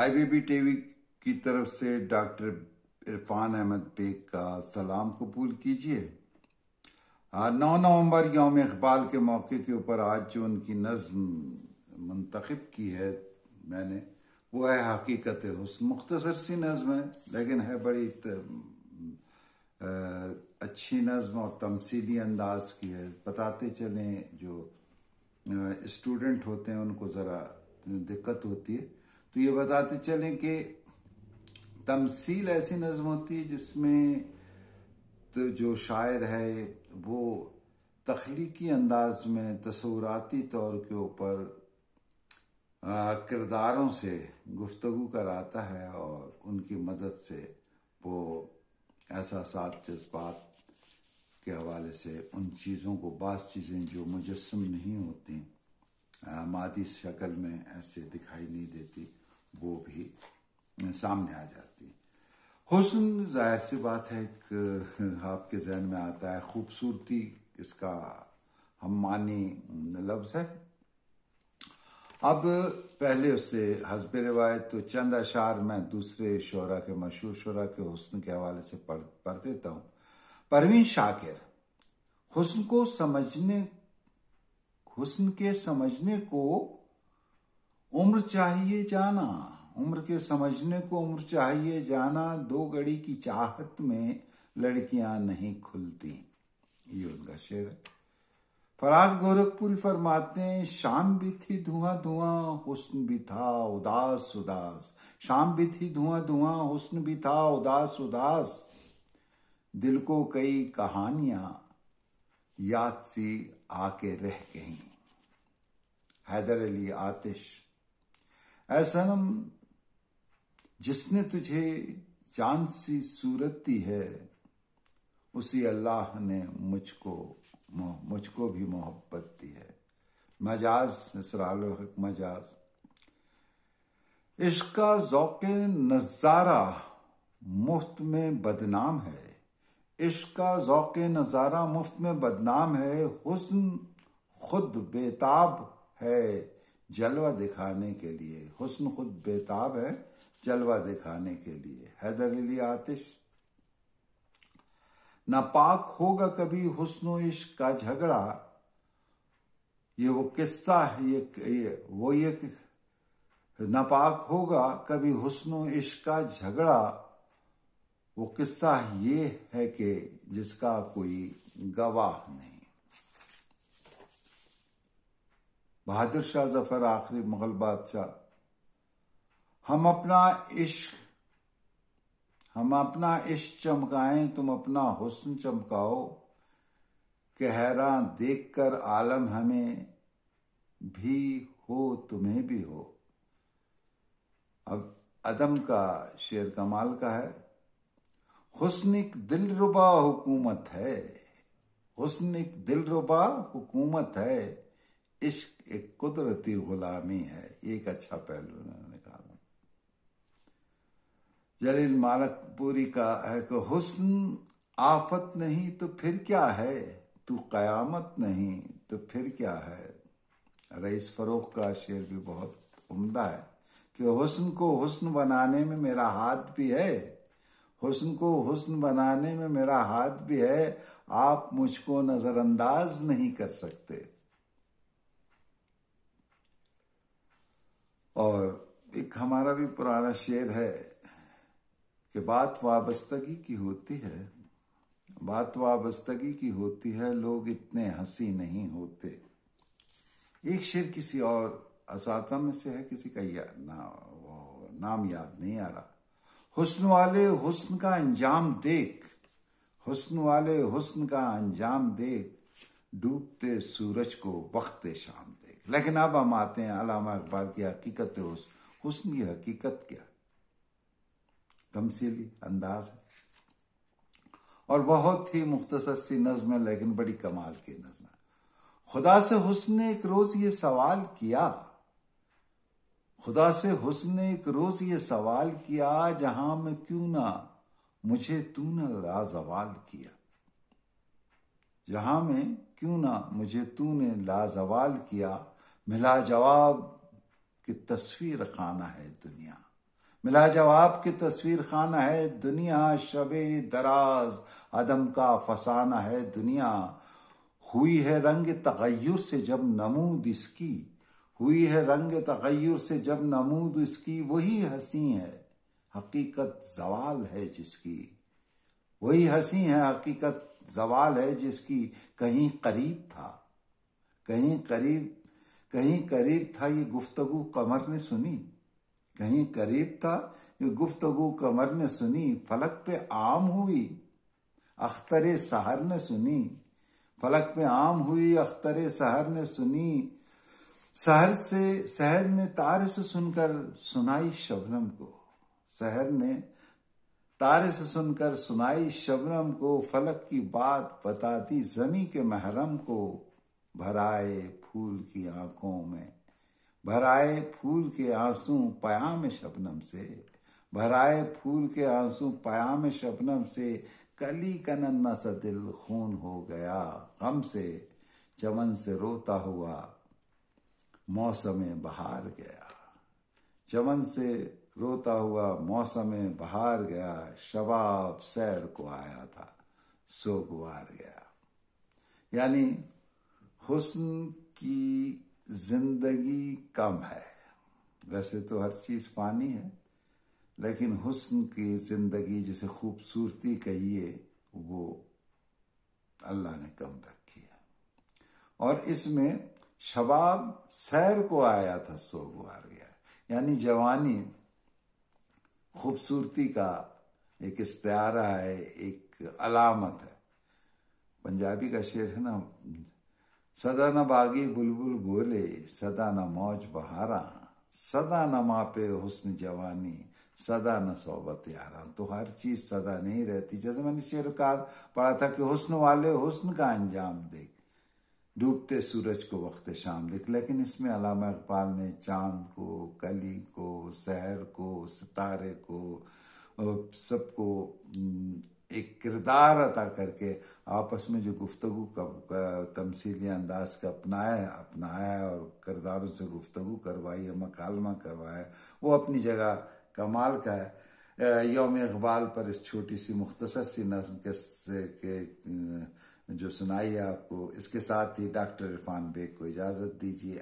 IBB TV की तरफ से डॉक्टर इरफान अहमद बेग का सलाम कबूल कीजिए हाँ, नौ नवंबर योम इकबाल के मौके के ऊपर आज जो उनकी नज्म मंतखब की है मैंने वो है हकीकत हुस्न मुख्तसर सी नज्म है लेकिन है बड़ी अच्छी नज्म और तमसीली अंदाज की है बताते चलें जो स्टूडेंट होते हैं उनको ज़रा दिक्कत होती है तो ये बताते चले कि तमसील ऐसी नज्म होती है जिसमें तो जो शायर है वो तख्लीकी अंदाज में तस्वुराती तौर के ऊपर किरदारों से गुफ्तगु कराता है और उनकी मदद से वो एहसास जज्बात के हवाले से उन चीज़ों को बास चीज़ें जो मुजस्म नहीं होती मादी शक्ल में ऐसे दिखाई नहीं देती वो भी सामने आ जाती है जाहिर सी बात है एक आपके जहन में आता है खूबसूरती इसका हम मानी लफ्ज़ है अब पहले उससे हजब रिवायत तो चंद अशार मैं दूसरे शरा के मशहूर शरा के हुस्न के हवाले से पढ़ पढ़ देता हूं परवीन शाकिर हुस्न को समझने हुस्न के समझने को उम्र चाहिए जाना उम्र के समझने को उम्र चाहिए जाना दो घड़ी की चाहत में लड़कियां नहीं खुलती ये उनका शेर है गोरखपुरी फरमाते हैं शाम भी थी धुआं धुआं हुस्न भी था उदास उदास शाम भी थी धुआं धुआं हुस्न भी था उदास उदास दिल को कई कहानियां याद सी आके रह गई हैदर अली आतिश है सनम जिसने तुझे चांद सी सूरत दी है उसी अल्लाह ने मुझको मुझको भी मोहब्बत दी है मजाज हक मजाज इश्का जौके नज़ारा मुफ्त में बदनाम है इश्का जौके नज़ारा मुफ्त में बदनाम है हुस्न खुद बेताब है जलवा दिखाने के लिए हुस्न खुद बेताब है जलवा दिखाने के लिए हैदर अली आतिश ना पाक होगा कभी हुस्न इश्क का झगड़ा ये वो किस्सा है ये, ये वो ये ना पाक होगा कभी हुस्न इश्क का झगड़ा वो किस्सा ये है कि जिसका कोई गवाह बहादुर शाह जफर आखिरी मुगल बादशाह हम अपना इश्क हम अपना इश्क चमकाएं तुम अपना हुस्न चमकाओ के हैरान देख कर आलम हमें भी हो तुम्हें भी हो अब अदम का शेर कमाल का है हुस्न एक दिलरुबा हुकूमत है हुस्न एक दिलरुबा हुकूमत है इश्क एक कुदरती गुलामी है ये एक अच्छा पहलू उन्होंने कहा जलील मालकपुरी का है कि हुस्न आफत नहीं तो फिर क्या है तू कयामत नहीं तो फिर क्या है रईस फरोख का शेर भी बहुत उम्दा है कि हुस्न को हुस्न बनाने में मेरा हाथ भी है हुस्न को हुस्न बनाने में मेरा हाथ भी है आप मुझको नजरअंदाज नहीं कर सकते और एक हमारा भी पुराना शेर है कि बात वाबस्तगी की होती है बात वाबस्तगी की होती है लोग इतने हंसी नहीं होते एक शेर किसी और असाता में से है किसी का या, ना, वो, नाम याद नहीं आ रहा हुस्न वाले हुस्न का अंजाम देख हुस्न वाले हुस्न का अंजाम देख डूबते सूरज को वक्त शाम लेकिन अब हम आते हैं अलामा इकबाल की हकीकत उस हुस्न की हकीकत क्या तमसीली अंदाज है और बहुत ही मुख्तसर सी नज्म है लेकिन बड़ी कमाल की नज्म है खुदा से हुस्न ने एक रोज ये सवाल किया खुदा से हुस्न ने एक रोज ये सवाल किया जहां मैं क्यों ना मुझे तू ने लाजवाल किया जहां में क्यों ना मुझे तूने लाजवाल किया मिला जवाब की तस्वीर खाना है दुनिया मिला जवाब की तस्वीर खाना है दुनिया शबे दराज अदम का फसाना है दुनिया हुई है रंग तगैर से जब नमूद इसकी हुई है रंग तगैर से जब नमूद इसकी वही हसी है हकीकत जवाल है जिसकी वही हसी है हकीकत जवाल है जिसकी कहीं करीब था कहीं करीब कहीं करीब था ये गुफ्तगु कमर ने सुनी कहीं करीब था ये गुफ्तगु कमर ने सुनी फलक पे आम हुई अख्तर सहर ने सुनी फलक पे आम हुई अख्तर सहर ने सुनी शहर से शहर ने तारे से सुनकर सुनाई शबनम को शहर ने तारे से सुनकर सुनाई शबनम को फलक की बात बताती जमी के महरम को भराए फूल की आंखों में भराए फूल के आंसू पयाम शबनम से भराए फूल के आंसू में शबनम से कली कनन न सा दिल खून हो गया गम से चमन से रोता हुआ मौसम बहार गया चमन से रोता हुआ मौसम बहार गया शबाब सैर को आया था सो गुवार गया यानी हुस्न कि जिंदगी कम है वैसे तो हर चीज पानी है लेकिन हुस्न की जिंदगी जिसे खूबसूरती कहिए वो अल्लाह ने कम रखी है और इसमें शबाब सैर को आया था सो गुआर गया यानी जवानी खूबसूरती का एक इस्तारा है एक अलामत है पंजाबी का शेर है ना सदा न बागी बुलबुल बोले सदा न मौज बहारा सदा न मापे हुस्न जवानी सदा न सोबत यारा तो हर चीज सदा नहीं रहती जैसे मैंने शेर का पढ़ा था कि हुस्न वाले हुस्न का अंजाम देख डूबते सूरज को वक्त शाम देख लेकिन इसमें अलामा इकबाल ने चांद को कली को शहर को सितारे को सबको एक किरदार अदा करके आपस में जो गुफ्तगु का तमसीली अंदाज का अपनाया अपनाया और किरदारों से गुफ्तगु करवाई है मकालमा करवाया वो अपनी जगह कमाल का है योम इकबाल पर इस छोटी सी मुख्तसर सी नज्म के, के जो सुनाई है आपको इसके साथ ही डॉक्टर इरफान बेग को इजाज़त दीजिए